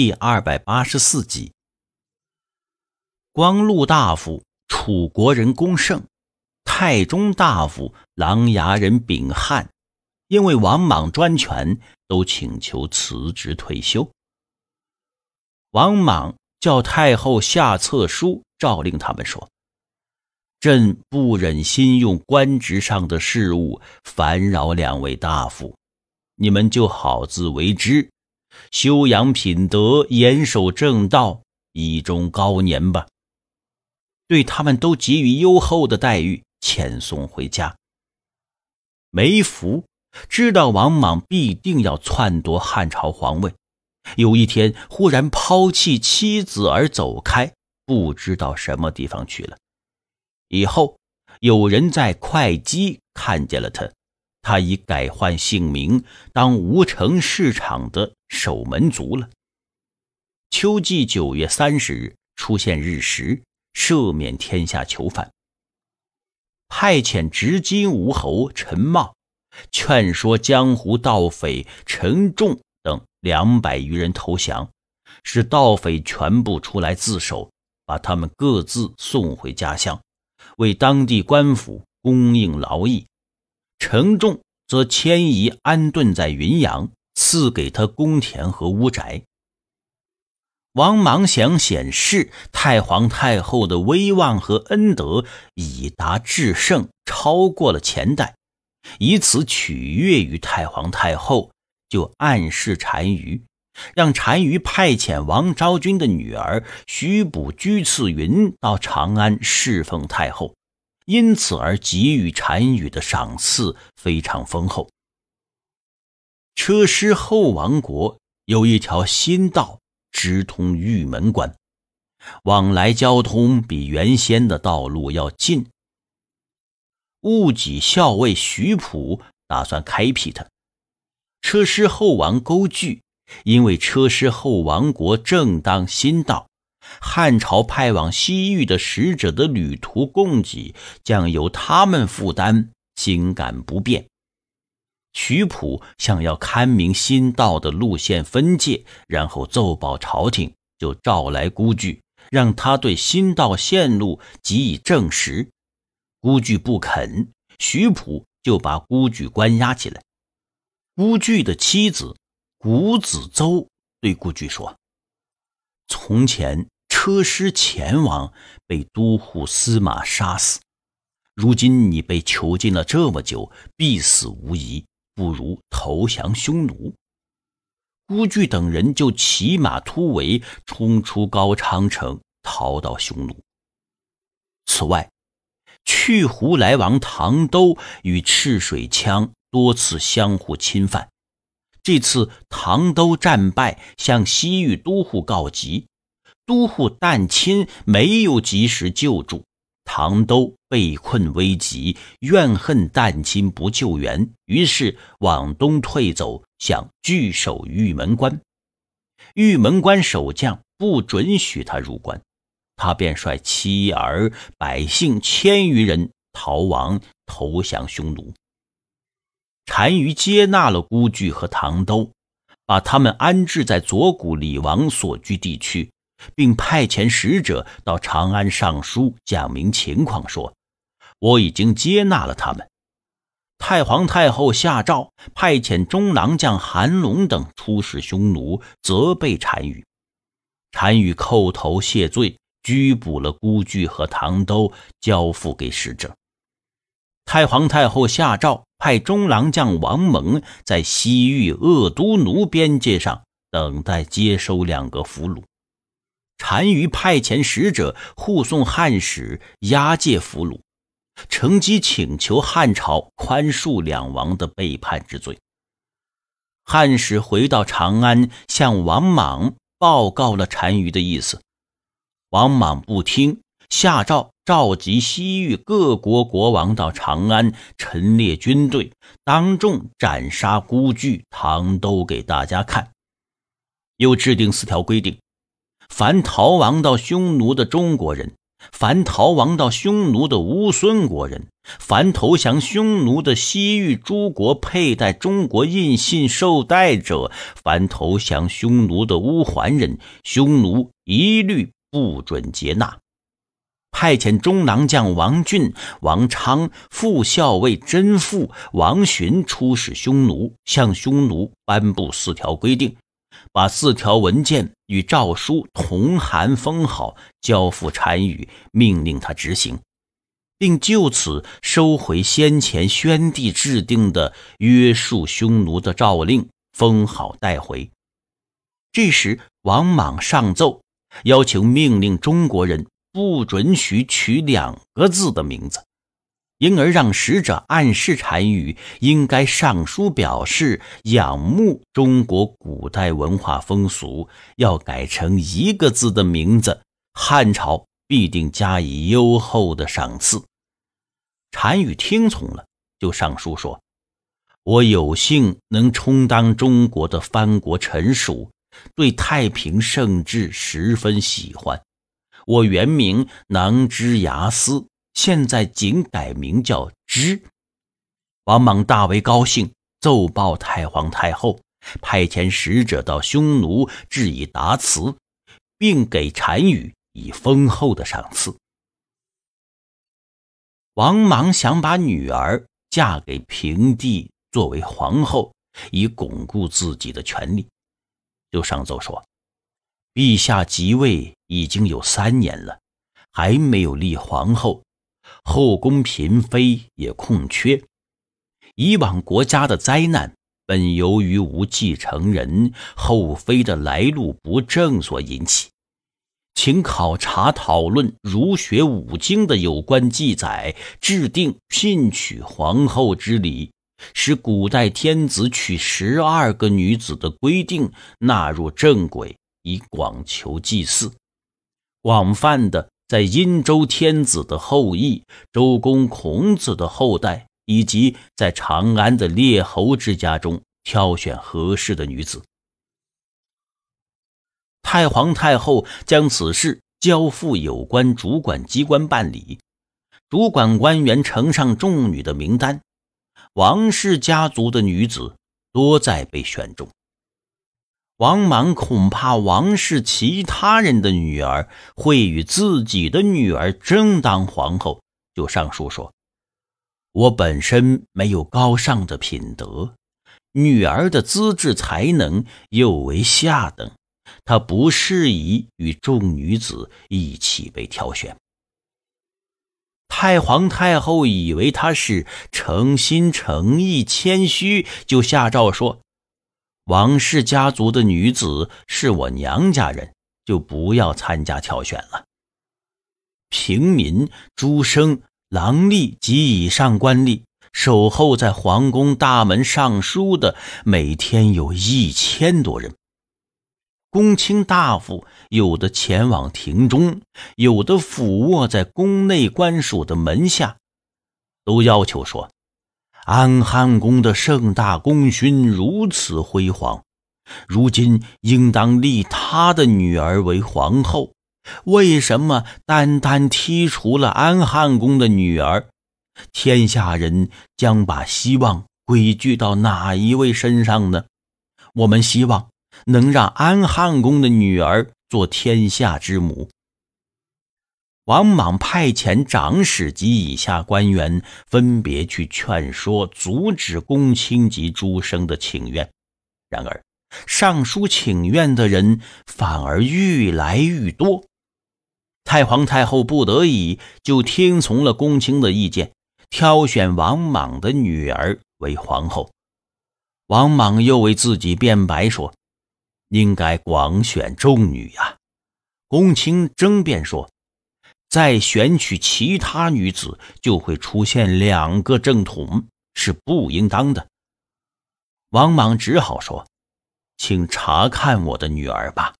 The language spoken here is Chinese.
第二百八十四集，光禄大夫楚国人公胜，太中大夫琅琊人秉汉，因为王莽专权，都请求辞职退休。王莽叫太后下册书，诏令他们说：“朕不忍心用官职上的事务烦扰两位大夫，你们就好自为之。”修养品德，严守正道，以终高年吧。对他们都给予优厚的待遇，遣送回家。梅福知道王莽必定要篡夺汉朝皇位，有一天忽然抛弃妻子而走开，不知道什么地方去了。以后有人在会稽看见了他，他已改换姓名，当吴城市场的。守门族了。秋季九月三十日出现日食，赦免天下囚犯。派遣执金吾侯陈茂，劝说江湖盗匪陈仲等两百余人投降，使盗匪全部出来自首，把他们各自送回家乡，为当地官府供应劳役。陈仲则迁移安顿在云阳。赐给他宫田和屋宅。王莽想显示太皇太后的威望和恩德已达至圣，超过了前代，以此取悦于太皇太后，就暗示单于，让单于派遣王昭君的女儿徐补居次云到长安侍奉太后，因此而给予单于的赏赐非常丰厚。车师后王国有一条新道直通玉门关，往来交通比原先的道路要近。戊己校尉徐普打算开辟它。车师后王勾句，因为车师后王国正当新道，汉朝派往西域的使者的旅途供给将由他们负担，心感不便。徐普想要勘明新道的路线分界，然后奏报朝廷。就召来孤据，让他对新道线路予以证实。孤据不肯，徐普就把孤据关押起来。孤据的妻子谷子邹对孤据说：“从前车师前王被都护司马杀死，如今你被囚禁了这么久，必死无疑。”不如投降匈奴，乌据等人就骑马突围，冲出高昌城，逃到匈奴。此外，去胡来王唐都与赤水羌多次相互侵犯，这次唐都战败，向西域都护告急，都护旦钦没有及时救助唐都。被困危急，怨恨旦亲不救援，于是往东退走，想据守玉门关。玉门关守将不准许他入关，他便率妻儿百姓千余人逃亡，投降匈奴。单于接纳了孤据和唐都，把他们安置在左谷李王所居地区，并派遣使者到长安上书讲明情况，说。我已经接纳了他们。太皇太后下诏，派遣中郎将韩龙等出使匈奴，责备单于。单于叩头谢罪，拘捕了孤据和唐刀，交付给使者。太皇太后下诏，派中郎将王蒙在西域恶都奴边界上等待接收两个俘虏。单于派遣使者护送汉使，押解俘虏。乘机请求汉朝宽恕两王的背叛之罪。汉使回到长安，向王莽报告了单于的意思。王莽不听，下诏召集西域各国国王到长安，陈列军队，当众斩杀孤据、唐都给大家看，又制定四条规定：凡逃亡到匈奴的中国人。凡逃亡到匈奴的乌孙国人，凡投降匈奴的西域诸国佩戴中国印信受戴者，凡投降匈奴的乌桓人，匈奴一律不准接纳。派遣中郎将王俊、王昌副校尉甄富、王寻出使匈奴，向匈奴颁布四条规定。把四条文件与诏书同函封好，交付单于，命令他执行，并就此收回先前宣帝制定的约束匈奴的诏令，封好带回。这时，王莽上奏，要求命令中国人不准许取两个字的名字。因而让使者暗示单于应该上书表示仰慕中国古代文化风俗，要改成一个字的名字，汉朝必定加以优厚的赏赐。单于听从了，就上书说：“我有幸能充当中国的藩国臣属，对太平盛治十分喜欢。我原名囊之牙斯。”现在仅改名叫知，王莽大为高兴，奏报太皇太后，派遣使者到匈奴致以答辞，并给单于以丰厚的赏赐。王莽想把女儿嫁给平帝作为皇后，以巩固自己的权利，就上奏说：“陛下即位已经有三年了，还没有立皇后。”后宫嫔妃也空缺。以往国家的灾难，本由于无继承人、后妃的来路不正所引起。请考察讨论儒学五经的有关记载，制定聘娶皇后之礼，使古代天子娶十二个女子的规定纳入正轨，以广求祭祀，广泛的。在殷周天子的后裔、周公孔子的后代，以及在长安的列侯之家中挑选合适的女子。太皇太后将此事交付有关主管机关办理，主管官员呈上众女的名单，王氏家族的女子多在被选中。王莽恐怕王氏其他人的女儿会与自己的女儿争当皇后，就上书说：“我本身没有高尚的品德，女儿的资质才能又为下等，她不适宜与众女子一起被挑选。”太皇太后以为他是诚心诚意、谦虚，就下诏说。王氏家族的女子是我娘家人，就不要参加挑选了。平民、诸生、郎吏及以上官吏，守候在皇宫大门上书的，每天有一千多人。公卿大夫，有的前往庭中，有的俯卧在宫内官署的门下，都要求说。安汉宫的盛大功勋如此辉煌，如今应当立他的女儿为皇后。为什么单单剔除了安汉宫的女儿？天下人将把希望归聚到哪一位身上呢？我们希望能让安汉宫的女儿做天下之母。王莽派遣长史及以下官员分别去劝说、阻止公卿及诸生的请愿，然而上书请愿的人反而愈来愈多。太皇太后不得已，就听从了公卿的意见，挑选王莽的女儿为皇后。王莽又为自己辩白说：“应该广选众女呀。”公卿争辩说。再选取其他女子，就会出现两个正统，是不应当的。王莽只好说：“请查看我的女儿吧。”